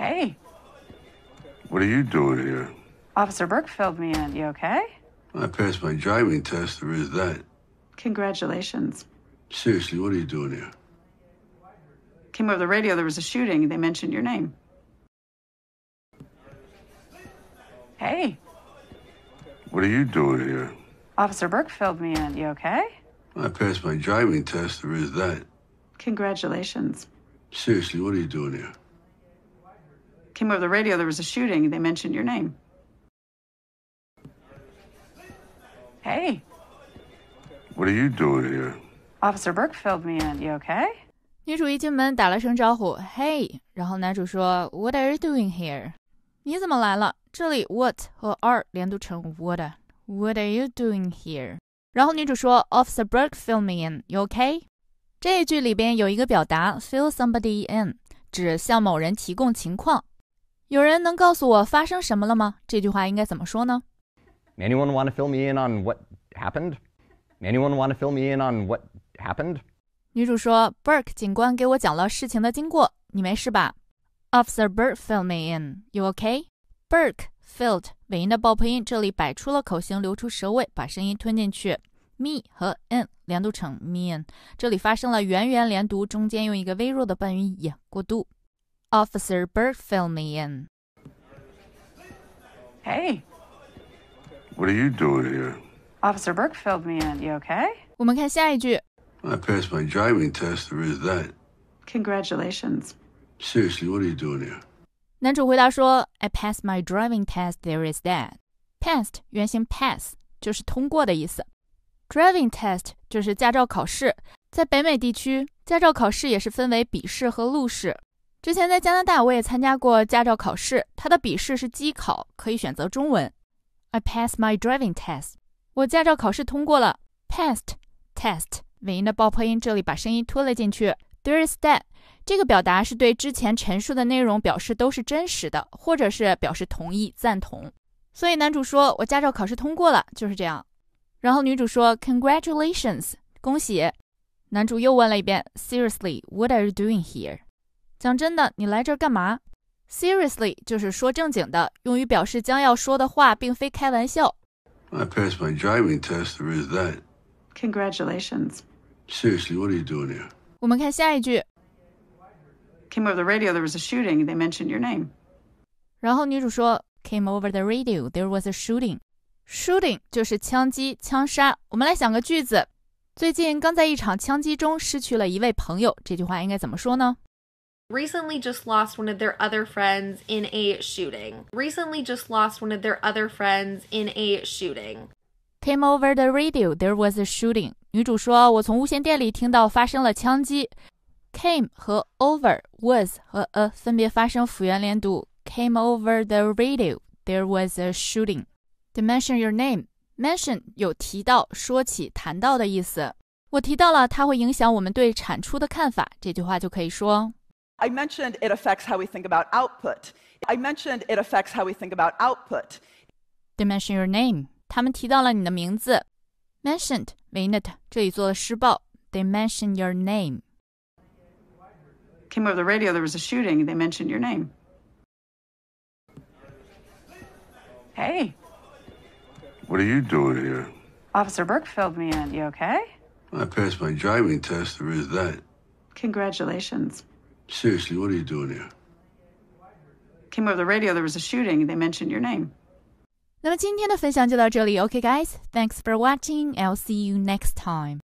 Hey. What are you doing here? Officer Burke filled me in. You okay? I passed my driving test. There is that. Congratulations. Seriously, what are you doing here? Came over the radio. There was a shooting. They mentioned your name. Hey. What are you doing here? Officer Burke filled me in. You okay? I passed my driving test. There is that. Congratulations. Seriously, what are you doing here? came over the radio, there was a shooting, they mentioned your name. Hey. What are you doing here? Officer Burke filled me in. You okay? 女主一进门打了声招呼，Hey，然后男主说，What are you doing here？你怎么来了？这里 What 和 are 连读成 What。What are you doing here？然后女主说，Officer Burke filled me in，You okay？这一句里边有一个表达 fill somebody in，指向某人提供情况。有人能告诉我发生什么了吗？这句话应该怎么说呢？Anyone want to fill me in on what happened? Anyone want to fill me in on what happened? 女主说，Burke 警官给我讲了事情的经过。你没事吧？Officer Burke filled me in. You okay? Burke filled. 尾音的爆破音，这里摆出了口型，留出舌位，把声音吞进去。me 和 n 连读成 meen。这里发生了圆圆连读，中间用一个微弱的半元音过渡。Officer Bert filled me in. Hey. What are you doing here? Officer Burke filled me in. You okay? I passed my driving test. There is that. Congratulations. Seriously, what are you doing here? 男主回答说：“I passed my driving test. There is that. Passed 原型 pass 就是通过的意思，driving test 就是驾照考试。在北美地区，驾照考试也是分为笔试和路试。之前在加拿大，我也参加过驾照考试。它的笔试是机考，可以选择中文。I p a s s my driving test。我驾照考试通过了。Passed test，尾音的爆破音，这里把声音拖了进去。There is that。这个表达是对之前陈述的内容表示都是真实的，或者是表示同意、赞同。所以男主说我驾照考试通过了，就是这样。然后女主说 Congratulations，恭喜。男主又问了一遍：Seriously，what are you doing here？讲真的，你来这儿干嘛？Seriously，就是说正经的，用于表示将要说的话并非开玩笑。I passed my driving test. There is that. Congratulations. Seriously, what are you doing here? 我们看下一句。Came over the radio, there was a shooting. They mentioned your name. 然后女主说，Came over the radio, there was a shooting. Shooting 就是枪击、枪杀。我们来想个句子：最近刚在一场枪击中失去了一位朋友。这句话应该怎么说呢？recently just lost one of their other friends in a shooting. Recently just lost one of their other friends in a shooting. Came over the radio, there was a shooting. 女主说：“我从无线电里听到发生了枪击。” Came 和 over was 和 a 分别发生辅元连读。Came over the radio, there was a shooting. To mention your name, mention 有提到、说起、谈到的意思。我提到了它会影响我们对产出的看法，这句话就可以说。I mentioned it affects how we think about output. I mentioned it affects how we think about output. They mention your name. 他们提到了你的名字。Mentioned 为 n t 这里做了施暴。They mention your name. Came over the radio. There was a shooting. They mentioned your name. Hey. What are you doing here? Officer Burke filled me in. You okay? I passed my driving test. There is that. Congratulations. Seriously, what are you doing here? Came over the radio. There was a shooting. They mentioned your name. 那么今天的分享就到这里。OK, guys, thanks for watching. I'll see you next time.